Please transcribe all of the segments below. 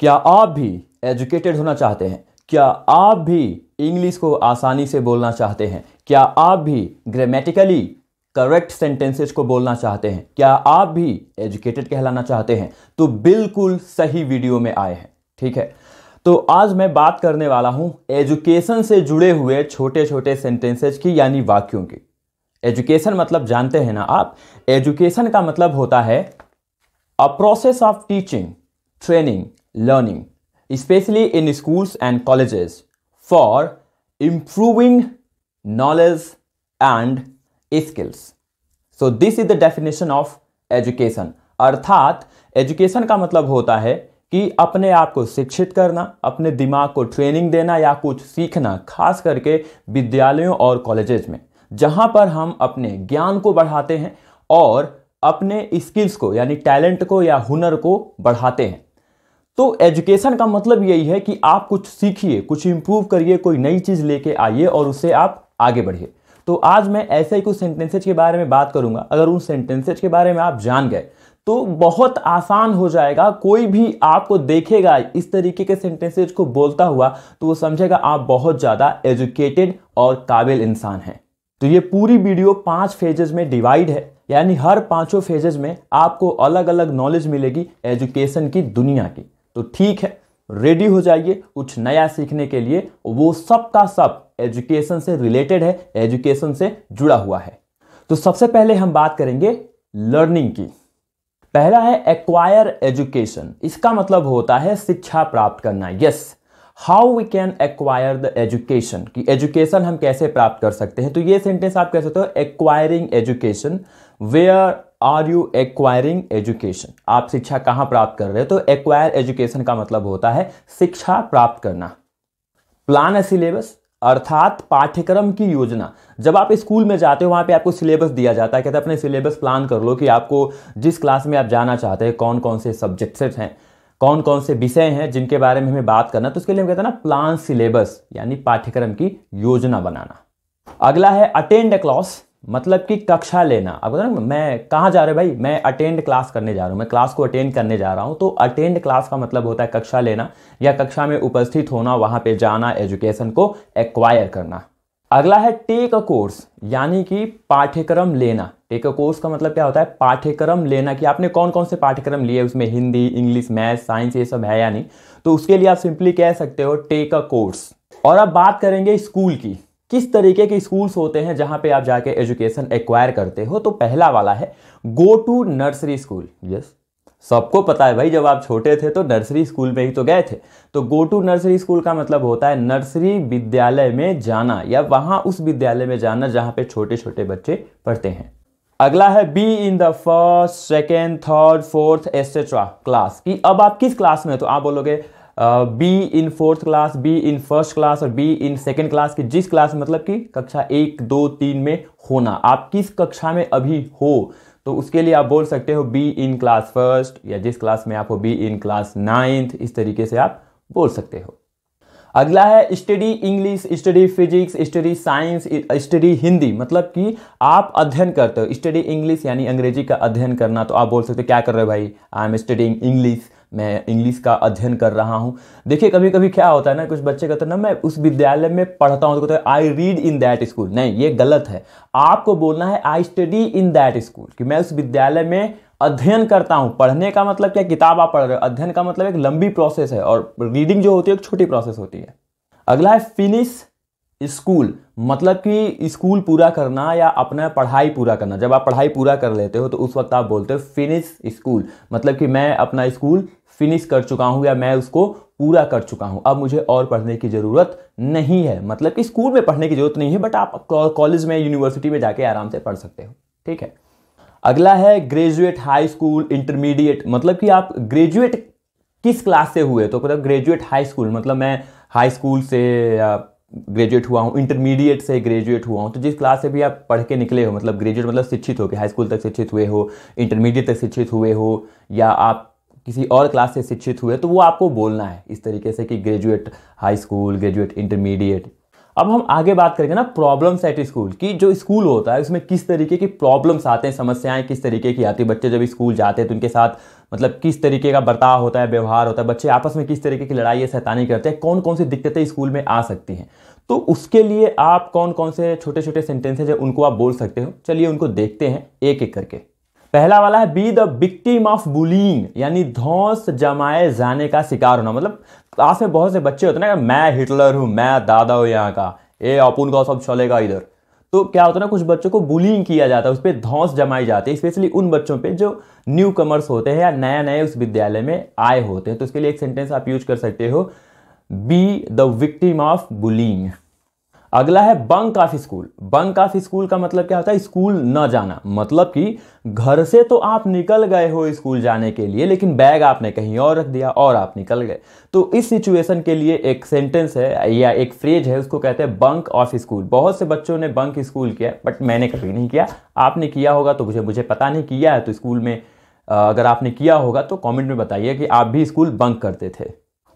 क्या आप भी एजुकेटेड होना चाहते हैं क्या आप भी इंग्लिश को आसानी से बोलना चाहते हैं क्या आप भी ग्रामेटिकली करेक्ट सेंटेंसेज को बोलना चाहते हैं क्या आप भी एजुकेटेड कहलाना चाहते हैं तो बिल्कुल सही वीडियो में आए हैं ठीक है तो आज मैं बात करने वाला हूं एजुकेशन से जुड़े हुए छोटे छोटे सेंटेंसेज की यानी वाक्यों की एजुकेशन मतलब जानते हैं ना आप एजुकेशन का मतलब होता है a process of teaching training learning, especially in schools and colleges, for improving knowledge and skills. So this is the definition of education अर्थात एजुकेशन का मतलब होता है कि अपने आप को शिक्षित करना अपने दिमाग को ट्रेनिंग देना या कुछ सीखना खास करके विद्यालयों और कॉलेजेज में जहाँ पर हम अपने ज्ञान को बढ़ाते हैं और अपने स्किल्स को यानी टैलेंट को या हुनर को बढ़ाते हैं तो एजुकेशन का मतलब यही है कि आप कुछ सीखिए कुछ इम्प्रूव करिए कोई नई चीज़ लेके आइए और उससे आप आगे बढ़िए तो आज मैं ऐसे ही कुछ सेंटेंसेज के बारे में बात करूंगा अगर उन सेंटेंसेज के बारे में आप जान गए तो बहुत आसान हो जाएगा कोई भी आपको देखेगा इस तरीके के सेंटेंसेज को बोलता हुआ तो वो समझेगा आप बहुत ज़्यादा एजुकेटेड और काबिल इंसान हैं तो ये पूरी वीडियो पाँच फेजेज में डिवाइड है यानी हर पांचों फेजेज में आपको अलग अलग नॉलेज मिलेगी एजुकेशन की दुनिया की तो ठीक है रेडी हो जाइए कुछ नया सीखने के लिए वो सब का सब एजुकेशन से रिलेटेड है एजुकेशन से जुड़ा हुआ है तो सबसे पहले हम बात करेंगे लर्निंग की पहला है एक्वायर एजुकेशन इसका मतलब होता है शिक्षा प्राप्त करना yes yes, how we can acquire the education कि एजुकेशन हम कैसे प्राप्त कर सकते हैं तो ये सेंटेंस आप कह सकते हो acquiring education where are you acquiring education आप शिक्षा कहाँ प्राप्त कर रहे हो तो एक्वायर एजुकेशन का मतलब होता है शिक्षा प्राप्त करना प्लान ए सिलेबस अर्थात पाठ्यक्रम की योजना जब आप स्कूल में जाते हो वहाँ पे आपको सिलेबस दिया जाता है कहते हैं अपने सिलेबस प्लान कर लो कि आपको जिस क्लास में आप जाना चाहते हैं कौन कौन से सब्जेक्ट्स हैं कौन कौन से विषय हैं जिनके बारे में हमें बात करना तो उसके लिए हम कहते हैं ना प्लान सिलेबस यानी पाठ्यक्रम की योजना बनाना अगला है अटेंड अ क्लास मतलब कि कक्षा लेना अब ना मैं कहाँ जा रहे भाई मैं अटेंड क्लास करने जा रहा हूँ मैं क्लास को अटेंड करने जा रहा हूँ तो अटेंड क्लास का मतलब होता है कक्षा लेना या कक्षा में उपस्थित होना वहाँ पे जाना एजुकेशन को एक्वायर करना अगला है टेक अ कोर्स यानी कि पाठ्यक्रम लेना टेक अ कोर्स का मतलब क्या होता है पाठ्यक्रम लेना कि आपने कौन कौन से पाठ्यक्रम लिए उसमें हिंदी इंग्लिश मैथ साइंस ये सब है या नहीं तो उसके लिए आप सिंपली कह सकते हो टेक अ कोर्स और अब बात करेंगे स्कूल की किस तरीके के स्कूल्स होते हैं जहां पे आप जाके एजुकेशन एक्वायर करते हो तो पहला वाला है go to nursery school yes सबको पता है भाई जब आप छोटे थे तो नर्सरी स्कूल में ही तो गए थे तो गो टू नर्सरी स्कूल का मतलब होता है नर्सरी विद्यालय में जाना या वहाँ उस विद्यालय में जाना जहाँ पे छोटे छोटे बच्चे पढ़ते हैं अगला है be in the first second third fourth etcetera class कि अब आप किस क्लास में हो तो आप बोलोगे be in fourth class be in first class और बी इन सेकेंड क्लास की जिस क्लास मतलब कि कक्षा एक दो तीन में होना आप किस कक्षा में अभी हो तो उसके लिए आप बोल सकते हो बी इन क्लास फर्स्ट या जिस क्लास में आप हो बी इन क्लास नाइन्थ इस तरीके से आप बोल सकते हो अगला है study English study physics study science study Hindi मतलब कि आप अध्ययन करते हो स्टडी इंग्लिश यानी अंग्रेजी का अध्ययन करना तो आप बोल सकते हो क्या कर रहे हो भाई आई एम स्टडिंग इंग्लिश मैं इंग्लिश का अध्ययन कर रहा हूँ देखिए कभी कभी क्या होता है ना कुछ बच्चे कहते हैं ना मैं उस विद्यालय में पढ़ता हूँ तो कहते हैं I read in that school नहीं ये गलत है आपको बोलना है I study in that school कि मैं उस विद्यालय में अध्ययन करता हूँ पढ़ने का मतलब क्या किताब आप पढ़ रहे हो अध्ययन का मतलब एक लंबी प्रोसेस है और रीडिंग जो होती है एक छोटी प्रोसेस होती है अगला है फिनिश स्कूल मतलब कि स्कूल पूरा करना या अपना पढ़ाई पूरा करना जब आप पढ़ाई पूरा कर लेते हो तो उस वक्त आप बोलते हो फिनिश स्कूल मतलब कि मैं अपना स्कूल फिनिश कर चुका हूँ या मैं उसको पूरा कर चुका हूँ अब मुझे और पढ़ने की ज़रूरत नहीं है मतलब कि स्कूल में पढ़ने की ज़रूरत नहीं है बट आप कॉलेज में यूनिवर्सिटी में जाके आराम से पढ़ सकते हो ठीक है अगला है ग्रेजुएट हाई स्कूल इंटरमीडिएट मतलब कि आप ग्रेजुएट किस क्लास से हुए तो मतलब ग्रेजुएट हाई स्कूल मतलब मैं हाई स्कूल से ग्रेजुएट हुआ हूँ इंटरमीडिएट से ग्रेजुएट हुआ हूँ तो जिस क्लास से भी आप पढ़ के निकले हो मतलब ग्रेजुएट मतलब शिक्षित हो के हाई स्कूल तक शिक्षित हुए हो इंटरमीडिएट तक शिक्षित हुए हो या आप किसी और क्लास से शिक्षित हुए तो वो आपको बोलना है इस तरीके से कि graduate high school graduate intermediate अब हम आगे बात करेंगे ना प्रॉब्लम्स एट स्कूल की जो स्कूल होता है उसमें किस तरीके की प्रॉब्लम्स आते हैं समस्याएं किस तरीके की आती है बच्चे जब स्कूल जाते हैं तो उनके साथ मतलब किस तरीके का बर्ताव होता है व्यवहार होता है बच्चे आपस में किस तरीके की लड़ाई या सैतानी करते हैं कौन कौन सी दिक्कतें स्कूल में आ सकती हैं तो उसके लिए आप कौन कौन से छोटे छोटे सेंटेंसेज हैं उनको आप बोल सकते हो चलिए उनको देखते हैं एक एक करके पहला वाला है be the victim of bullying यानी धौस जमाए जाने का शिकार होना मतलब क्लास में बहुत से बच्चे होते हैं ना मैं हिटलर हूं मैं दादा हूं यहाँ का ए अपन का सब चलेगा इधर तो क्या होता है ना कुछ बच्चों को बुलिंग किया जाता है उस पर धौस जमाई जाती है स्पेशली उन बच्चों पे जो न्यू कमर्स होते हैं या नया नए उस विद्यालय में आए होते हैं तो इसके लिए एक सेंटेंस आप यूज कर सकते हो be the victim of bullying अगला है bunk off school bunk off school का मतलब क्या होता है स्कूल न जाना मतलब कि घर से तो आप निकल गए हो स्कूल जाने के लिए लेकिन बैग आपने कहीं और रख दिया और आप निकल गए तो इस सिचुएशन के लिए एक सेंटेंस है या एक फ्रेज है उसको कहते हैं बंक ऑफ स्कूल बहुत से बच्चों ने बंक स्कूल किया बट मैंने कभी नहीं किया आपने किया होगा तो मुझे मुझे पता नहीं किया है तो स्कूल में अगर आपने किया होगा तो कॉमेंट में बताइए कि आप भी स्कूल बंक करते थे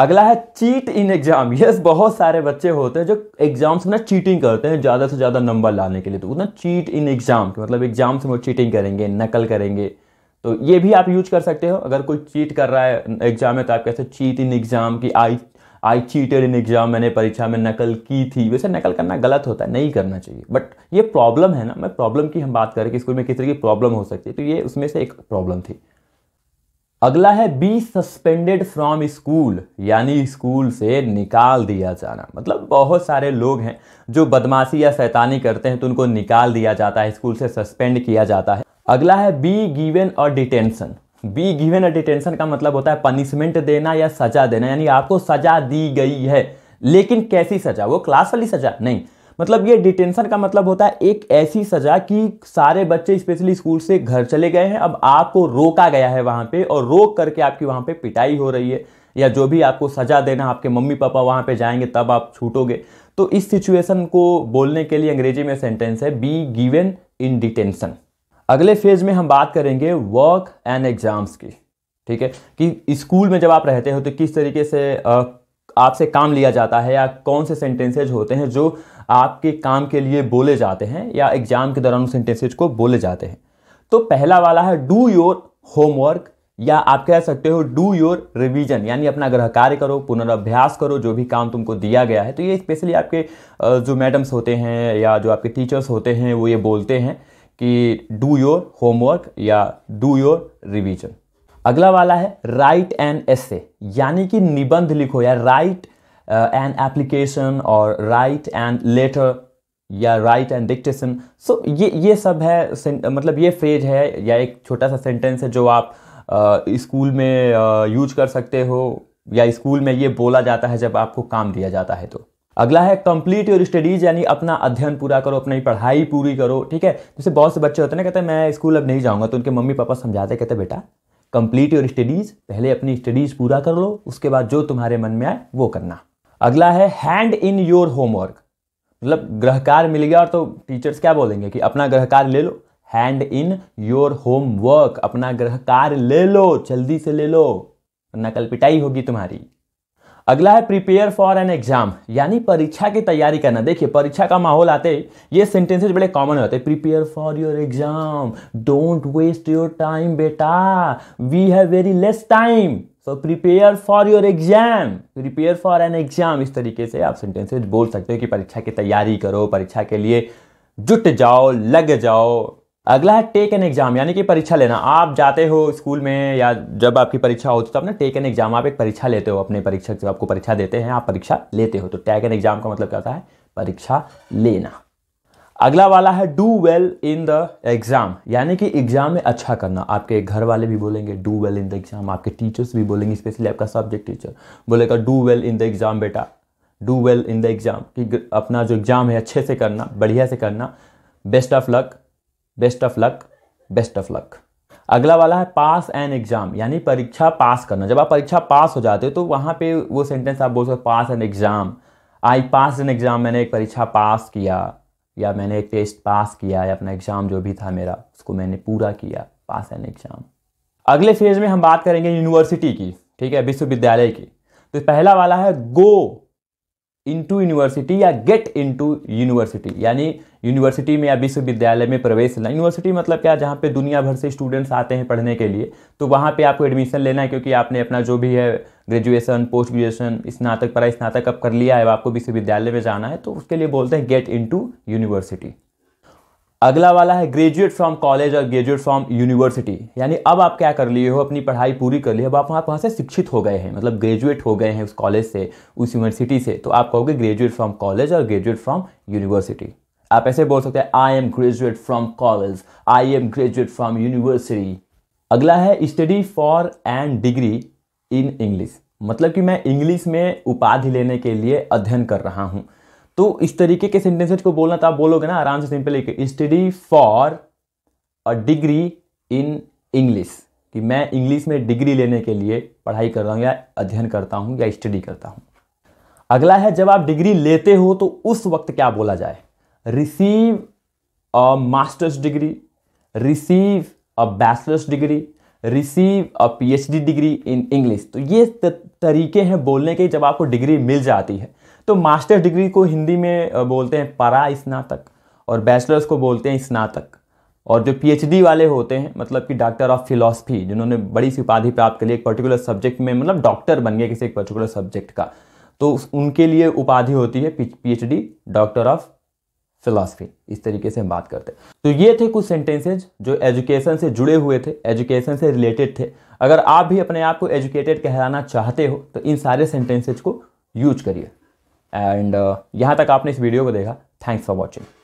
अगला है चीट इन एग्जाम यस बहुत सारे बच्चे होते हैं जो एग्जाम्स में ना चीटिंग करते हैं ज़्यादा से ज़्यादा नंबर लाने के लिए तो ना चीट इन एग्जाम मतलब एग्जाम्स में वो चीटिंग करेंगे नकल करेंगे तो ये भी आप यूज कर सकते हो अगर कोई चीट कर रहा है एग्जाम में तो आप कैसे चीट इन एग्जाम की आई आई चीटेड इन एग्जाम मैंने परीक्षा में नकल की थी वैसे नकल करना गलत होता है नहीं करना चाहिए बट ये प्रॉब्लम है ना मैं प्रॉब्लम की हम बात करें कि स्कूल में किस तरह की प्रॉब्लम हो सकती है तो ये उसमें से एक प्रॉब्लम थी अगला है बी सस्पेंडेड फ्रॉम स्कूल यानी स्कूल से निकाल दिया जाना मतलब बहुत सारे लोग हैं जो बदमाशी या शैतानी करते हैं तो उनको निकाल दिया जाता है स्कूल से सस्पेंड किया जाता है अगला है बी गिवन और डिटेंशन बी गिवन और डिटेंशन का मतलब होता है पनिशमेंट देना या सजा देना यानी आपको सजा दी गई है लेकिन कैसी सजा वो क्लास वाली सजा नहीं मतलब ये डिटेंशन का मतलब होता है एक ऐसी सजा कि सारे बच्चे स्पेशली स्कूल से घर चले गए हैं अब आपको रोका गया है वहाँ पे और रोक करके आपकी वहाँ पे पिटाई हो रही है या जो भी आपको सजा देना आपके मम्मी पापा वहाँ पे जाएंगे तब आप छूटोगे तो इस सिचुएशन को बोलने के लिए अंग्रेजी में सेंटेंस है बी गिवेन इन डिटेंशन अगले फेज में हम बात करेंगे वर्क एंड एग्जाम्स की ठीक है कि स्कूल में जब आप रहते हो तो किस तरीके से आपसे काम लिया जाता है या कौन से सेंटेंसेज होते हैं जो आपके काम के लिए बोले जाते हैं या एग्ज़ाम के दौरान उस सेंटेंसेज को बोले जाते हैं तो पहला वाला है डू योर होमवर्क या आप कह सकते हो डू योर रिवीजन यानी अपना ग्रह कार्य करो पुनर्भ्यास करो जो भी काम तुमको दिया गया है तो ये स्पेशली आपके जो मैडम्स होते हैं या जो आपके टीचर्स होते हैं वो ये बोलते हैं कि डू योर होमवर्क या डू योर रिवीजन अगला वाला है राइट एन एसे यानी कि निबंध लिखो या राइट एन एप्लीकेशन और राइट एंड लेटर या राइट एंड डिक्टेशन सो ये ये सब है मतलब ये फ्रेज है या एक छोटा सा सेंटेंस है जो आप स्कूल uh, में यूज uh, कर सकते हो या स्कूल में ये बोला जाता है जब आपको काम दिया जाता है तो अगला है कंप्लीट योर स्टडीज़ यानी अपना अध्ययन पूरा करो अपनी पढ़ाई पूरी करो ठीक है जैसे बहुत से बच्चे होते हैं ना कहते हैं मैं स्कूल अब नहीं जाऊंगा तो उनके मम्मी पापा समझाते कहते बेटा कंप्लीट योर स्टडीज़ पहले अपनी स्टडीज़ पूरा कर लो उसके बाद जो तुम्हारे मन में आए वो करना अगला है हैंड इन योर होमवर्क मतलब ग्रहकार मिल गया और तो टीचर्स क्या बोलेंगे कि अपना ग्रहकार ले लो हैंड इन योर होमवर्क अपना ग्रहकार ले लो जल्दी से ले लो वरना कल पिटाई होगी तुम्हारी अगला है प्रिपेयर फॉर एन एग्जाम यानी परीक्षा की तैयारी करना देखिए परीक्षा का माहौल आते ये सेंटेंसेज बड़े कॉमन होते हैं prepare for your exam don't waste your time बेटा we have very less time so prepare for your exam prepare for an exam इस तरीके से आप सेंटेंसेज बोल सकते हो कि परीक्षा की तैयारी करो परीक्षा के लिए जुट जाओ लग जाओ अगला है टेक एन एग्जाम यानी कि परीक्षा लेना आप जाते हो स्कूल में या जब आपकी परीक्षा होती है तो आपने टेक एन एग्जाम आप एक परीक्षा लेते हो अपने परीक्षक जब आपको परीक्षा देते हैं आप परीक्षा लेते हो तो टेक एन एग्जाम का मतलब क्या होता है परीक्षा लेना अगला वाला है do well in the exam यानी कि एग्जाम में अच्छा करना आपके घर वाले भी बोलेंगे do well in the exam आपके टीचर्स भी बोलेंगे स्पेशली आपका सब्जेक्ट टीचर बोलेगा do well in the exam बेटा do well in the exam कि अपना जो एग्जाम है अच्छे से करना बढ़िया से करना best of luck best of luck best of luck अगला वाला है पास एन एग्जाम यानी परीक्षा पास करना जब आप परीक्षा पास हो जाते हो तो वहाँ पे वो सेंटेंस आप बोल सकते pass an exam I pass an exam मैंने एक परीक्षा पास किया या मैंने एक टेस्ट पास किया या अपना एग्जाम जो भी था मेरा उसको मैंने पूरा किया पास एन एग्जाम अगले फेज में हम बात करेंगे यूनिवर्सिटी की ठीक है विश्वविद्यालय की तो पहला वाला है गो इंटू यूनिवर्सिटी या गेट टू यूनिवर्सिटी यानी यूनिवर्सिटी में या विश्वविद्यालय में प्रवेश लेना यूनिवर्सिटी मतलब क्या जहाँ पे दुनिया भर से स्टूडेंट्स आते हैं पढ़ने के लिए तो वहाँ पे आपको एडमिशन लेना है क्योंकि आपने अपना जो भी है ग्रेजुएशन पोस्ट ग्रेजुएशन स्नातक पर स्नातक अब कर लिया है आपको विश्वविद्यालय में जाना है तो उसके लिए बोलते हैं गेट टू यूनिवर्सिटी अगला वाला है ग्रेजुएट फ्रॉम कॉलेज और ग्रेजुएट फ्रॉम यूनिवर्सिटी यानी अब आप क्या कर लिए हो अपनी पढ़ाई पूरी कर ली अब आप वहाँ वहाँ से शिक्षित हो गए हैं मतलब ग्रेजुएट हो गए हैं उस कॉलेज से उस यूनिवर्सिटी से तो आप कहोगे ग्रेजुएट फ्रॉम कॉलेज और ग्रेजुएट फ्रॉम यूनिवर्सिटी आप ऐसे बोल सकते हैं I am graduate from college I am graduate from university अगला है study for and degree in English मतलब कि मैं इंग्लिश में उपाधि लेने के लिए अध्ययन कर रहा हूँ तो इस तरीके के सेंटेंसेज को बोलना तो आप बोलोगे ना आराम से सिंपल एक study for a degree in English कि मैं इंग्लिश में डिग्री लेने के लिए पढ़ाई कर रहा हूँ या अध्ययन करता हूँ या स्टडी करता हूँ अगला है जब आप डिग्री लेते हो तो उस वक्त क्या बोला जाए receive a masters degree receive a bachelors degree receive a PhD degree in English तो ये तरीके हैं बोलने के जब आपको डिग्री मिल जाती है तो मास्टर डिग्री को हिंदी में बोलते हैं परा स्नातक और बैचलर्स को बोलते हैं स्नातक और जो पीएचडी वाले होते हैं मतलब कि डॉक्टर ऑफ फिलोसफी जिन्होंने बड़ी सी उपाधि प्राप्त कर ली एक पर्टिकुलर सब्जेक्ट में मतलब डॉक्टर बन गए किसी एक पर्टिकुलर सब्जेक्ट का तो उनके लिए उपाधि होती है पीएचडी डॉक्टर ऑफ फिलासफी इस तरीके से हम बात करते हैं तो ये थे कुछ सेंटेंसेज जो एजुकेशन से जुड़े हुए थे एजुकेशन से रिलेटेड थे अगर आप भी अपने आप को एजुकेटेड कहलाना चाहते हो तो इन सारे सेंटेंसेज को यूज करिए एंड uh, यहाँ तक आपने इस वीडियो को देखा थैंक्स फॉर वॉचिंग